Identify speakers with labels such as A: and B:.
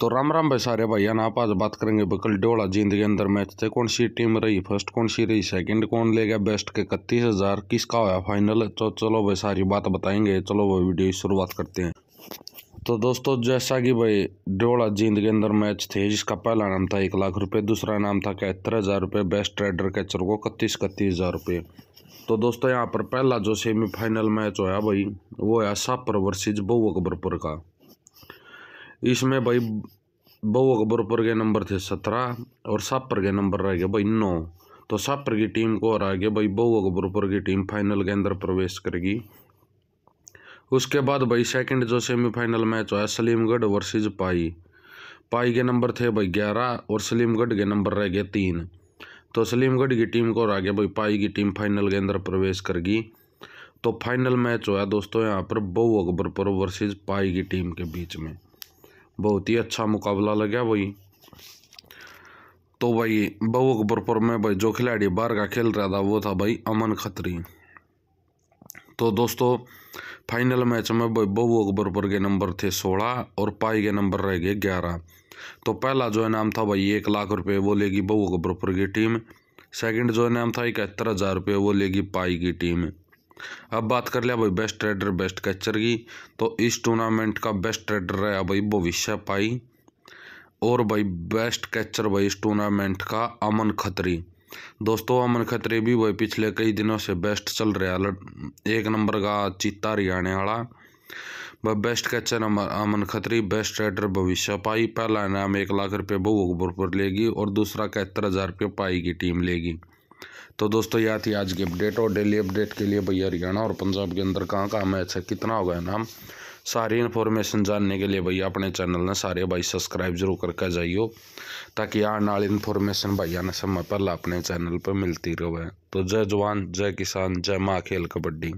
A: तो राम राम भाई सारे भाई आप आज बात करेंगे बकल डोला जींद के अंदर मैच थे कौन सी टीम रही फर्स्ट कौन सी रही सेकंड कौन ले गया बेस्ट के इकतीस हज़ार किसका होया फाइनल तो चलो भाई सारी बात बताएंगे चलो भाई वीडियो की शुरुआत करते हैं तो दोस्तों जैसा कि भाई डोला जींद के अंदर मैच थे जिसका पहला नाम था एक लाख रुपये दूसरा नाम था इकहत्तर हज़ार रुपये बेस्ट ट्रेडर कैचर को इकतीस इकतीस हज़ार रुपये तो दोस्तों यहाँ पर पहला जो सेमीफाइनल मैच होया भाई वो है सापर वर्सिज बहु अकबरपुर का इसमें भाई बऊ अकबर पर गए नंबर थे सत्रह और सापर के नंबर रह गए भाई नौ तो सापर की टीम को और आगे भाई बऊ अकबरपुर की टीम फाइनल के अंदर प्रवेश करेगी उसके बाद भाई सेकंड जो सेमीफाइनल मैच हुआ सलीमगढ़ वर्सेज पाई पाई के नंबर थे भाई ग्यारह और सलीमगढ़ के नंबर रह गए तीन तो सलीमगढ़ की टीम को और आगे भाई पाई की टीम फाइनल के अंदर प्रवेश करगी तो फाइनल मैच हुआ दोस्तों यहाँ पर बहु अकबरपुर वर्सेज पाई की टीम के बीच में बहुत ही अच्छा मुकाबला लगा भाई तो भाई बहू अकबरपुर में भाई जो खिलाड़ी बाहर का खेल रहा था वो था भाई अमन खत्री तो दोस्तों फाइनल मैच में भाई बहू अकबरपुर के नंबर थे सोलह और पाई के नंबर रह गए ग्यारह तो पहला जो इनाम था भाई एक लाख रुपये वो लेगी बहू अकबरपुर की टीम सेकंड जो इनाम था इकहत्तर हज़ार रुपये वो लेगी पाई की टीम अब बात कर लिया भाई बेस्ट रेडर बेस्ट कैचर की तो इस टूर्नामेंट का बेस्ट रेडर रहा भाई भविष्य पाई और भाई बेस्ट कैचर भाई इस टूर्नामेंट का अमन खत्री दोस्तों अमन खत्री भी भाई पिछले कई दिनों से बेस्ट चल रहा एक नंबर का चीता हरियाणा वाला भाई best catcher Aman Khatri best trader भविष्य पाई पहला इनाम एक लाख रुपये बहु पर लेगी और दूसरा कहत्तर हज़ार रुपये पाई की टीम लेगी तो दोस्तों यह थी आज की अपडेट और डेली अपडेट के लिए भैया हरियाणा और पंजाब के अंदर कहाँ कहाँ मैच है कितना होगा नाम सारी इन्फॉर्मेशन जानने के लिए भैया अपने चैनल ने सारे भाई सब्सक्राइब जरूर करके जाइयो ताकि आने वाली इन्फॉर्मेशन भैया ने समय पर अपने चैनल पर मिलती रहे तो जय जवान जय किसान जय माँ खेल कबड्डी